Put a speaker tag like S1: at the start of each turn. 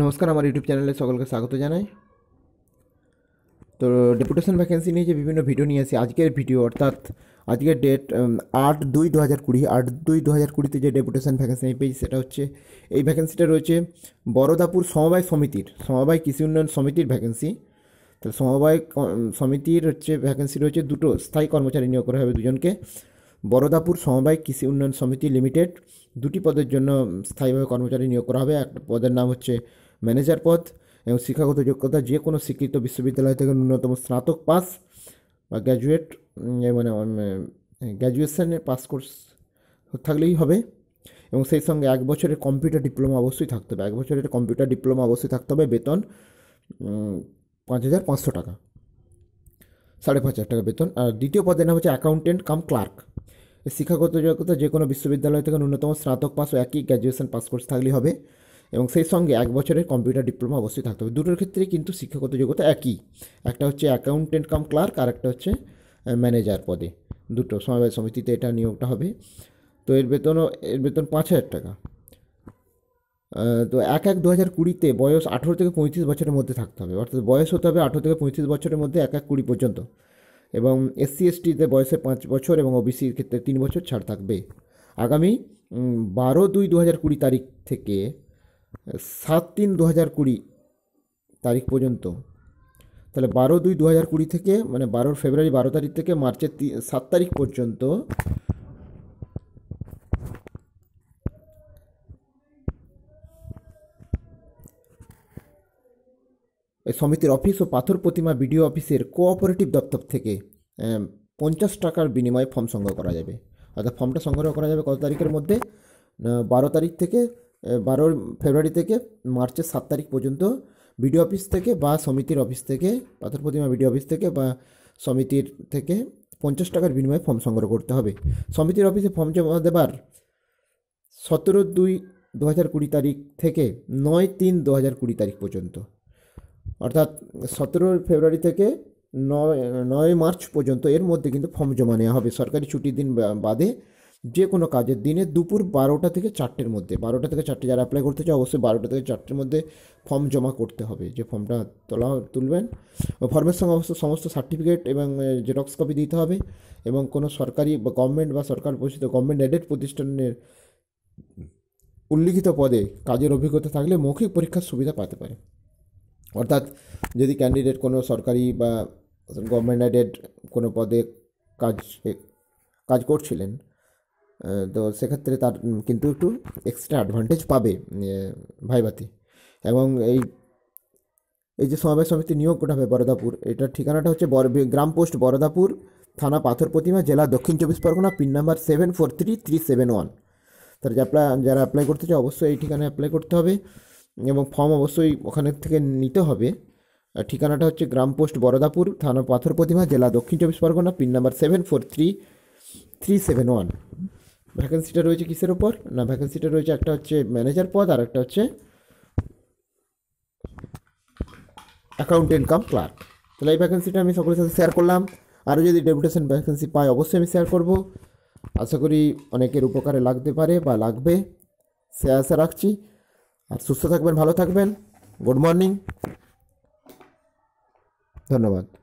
S1: নমস্কার আমার ইউটিউব চ্যানেলে সকলকে স্বাগত জানাই তো ডেপুটেশন ভ্যাকেন্সি নিয়ে যে বিভিন্ন ভিডিও নিয়ে আসি আজকের ভিডিও অর্থাৎ আজকের ডেট আট দুই দু হাজার কুড়ি আট দুই দু হাজার কুড়িতে যে ডেপুটেশন ভ্যাকেন্সি আমি পেয়েছি সেটা হচ্ছে এই ভ্যাকেন্সিটা রয়েছে বরদাপুর সমবায় সমিতির সমবায় কৃষি উন্নয়ন সমিতির ভ্যাকেন্সি তো সমবায় সমিতির হচ্ছে ভ্যাকেন্সি রয়েছে দুটো স্থায়ী কর্মচারী নিয়োগ করা হবে দুজনকে বরদাপুর সমবায় কৃষি উন্নয়ন সমিতি লিমিটেড দুটি পদের জন্য স্থায়ীভাবে কর্মচারী নিয়োগ করা হবে একটা পদের নাম হচ্ছে ম্যানেজার পদ এবং শিক্ষাগত যোগ্যতা যে কোনো স্বীকৃত বিশ্ববিদ্যালয় থেকে ন্যূনতম স্নাতক পাস বা গ্র্যাজুয়েট মানে গ্র্যাজুয়েশানের পাস কোর্স থাকলেই হবে এবং সেই সঙ্গে এক বছরের কম্পিউটার ডিপ্লোমা অবশ্যই থাকতে হবে এক বছরের কম্পিউটার ডিপ্লোমা অবশ্যই থাকতে হবে বেতন পাঁচ হাজার পাঁচশো টাকা সাড়ে পাঁচ হাজার টাকা বেতন আর দ্বিতীয় পদের নাম হচ্ছে অ্যাকাউন্টেন্ট কাম ক্লার্ক শিক্ষাগত যোগ্যতা যে কোনো বিশ্ববিদ্যালয় থেকে ন্যূনতম স্নাতক পাস ও একই গ্র্যাজুয়েশন পাস কোর্স থাকলেই হবে এবং সেই সঙ্গে এক বছরের কম্পিউটার ডিপ্লোমা অবশ্যই থাকতে হবে দুটোর ক্ষেত্রে কিন্তু শিক্ষাগত যোগ্যতা একই একটা হচ্ছে অ্যাকাউন্টেন্ট কাম ক্লার্ক আর একটা হচ্ছে ম্যানেজার পদে দুটো সমবায় সমিতিতে এটা নিয়োগটা হবে তো এর বেতনও এর বেতন পাঁচ হাজার টাকা তো এক এক দু হাজার কুড়িতে বয়স আঠেরো থেকে পঁয়ত্রিশ বছরের মধ্যে থাকতে হবে অর্থাৎ বয়স হতে হবে আঠেরো থেকে পঁয়ত্রিশ বছরের মধ্যে এক এক কুড়ি পর্যন্ত এবং এসসি এসটিতে বয়সে পাঁচ বছর এবং ওবিসির ক্ষেত্রে তিন বছর ছাড় থাকবে আগামী বারো দুই দু হাজার কুড়ি তারিখ থেকে সাত তিন দু হাজার কুড়ি তারিখ পর্যন্ত তাহলে বারো দুই দু হাজার কুড়ি থেকে মানে বারো ফেব্রুয়ারি বারো তারিখ থেকে মার্চের সাত তারিখ পর্যন্ত সমিতির অফিস ও পাথর প্রতিমা বিডিও অফিসের কোঅপারেটিভ দপ্তর থেকে পঞ্চাশ টাকার বিনিময়ে ফর্ম সংগ্রহ করা যাবে অর্থাৎ ফর্মটা সংগ্রহ করা যাবে কত তারিখের মধ্যে বারো তারিখ থেকে বারো ফেব্রুয়ারি থেকে মার্চের সাত তারিখ পর্যন্ত বিডিও অফিস থেকে বা সমিতির অফিস থেকে পাথর প্রতিমা বিডিও অফিস থেকে বা সমিতির থেকে পঞ্চাশ টাকার বিনিময়ে ফর্ম সংগ্রহ করতে হবে সমিতির অফিসে ফর্ম জমা দেবার সতেরো দুই দু হাজার কুড়ি তারিখ থেকে নয় তিন দু হাজার কুড়ি তারিখ পর্যন্ত অর্থাৎ সতেরো ফেব্রুয়ারি থেকে নয় নয় মার্চ পর্যন্ত এর মধ্যে কিন্তু ফর্ম জমা নেওয়া হবে সরকারি ছুটির দিন বাদে যে কোনো কাজের দিনে দুপুর বারোটা থেকে চারটের মধ্যে বারোটা থেকে চারটে যারা অ্যাপ্লাই করতে চায় অবশ্যই বারোটা থেকে চারটের মধ্যে ফর্ম জমা করতে হবে যে ফর্মটা তোলা তুলবেন ফর্মের সঙ্গে অবশ্য সমস্ত সার্টিফিকেট এবং জেরক্স কপি দিতে হবে এবং কোনো সরকারি বা গভর্নমেন্ট বা সরকার পরিচিত গভর্নমেন্ট এডেড প্রতিষ্ঠানের উল্লিখিত পদে কাজের অভিজ্ঞতা থাকলে মৌখিক পরীক্ষার সুবিধা পাতে পারে অর্থাৎ যদি ক্যান্ডিডেট কোনো সরকারি বা গভর্নমেন্ট এডেড কোনো পদে কাজ কাজ করছিলেন তো সেক্ষেত্রে তার কিন্তু একটু এক্সট্রা অ্যাডভান্টেজ পাবে ভাইবাতি এবং এই এই যে সমাবেশ সমিতি নিয়োগটা হবে বরদাপুর এটার ঠিকানাটা হচ্ছে বর গ্রাম পোস্ট বরদাপুর থানা পাথর প্রতিমা জেলা Dakshin Chabbish Pargana pin number seven four three three seven one তার অ্যাপ্লাই যারা অ্যাপ্লাই করতে চায় অবশ্যই এই ঠিকানায় অ্যাপ্লাই করতে হবে এবং ফর্ম অবশ্যই ওখানে থেকে নিতে হবে ঠিকানাটা হচ্ছে গ্রাম পোস্ট বরদাপুর থানা পাথর প্রতিমা জেলা Dakshin Chabbish Pargana pin number seven four three three seven one ভ্যাকেন্সিটা রয়েছে কিসের ওপর না ভ্যাকেন্সিটা রয়েছে একটা হচ্ছে ম্যানেজার পদ আর একটা হচ্ছে অ্যাকাউন্ট ইনকাম ক্লার্ক তাহলে এই ভ্যাকেন্সিটা আমি সকলের সাথে শেয়ার করলাম আরও যদি ডেপুটেশন ভ্যাকেন্সি পাই অবশ্যই আমি শেয়ার করবো আশা করি অনেকের উপকারে লাগতে পারে বা লাগবে সে আশা রাখছি আর সুস্থ থাকবেন ভালো থাকবেন গুড মর্নিং ধন্যবাদ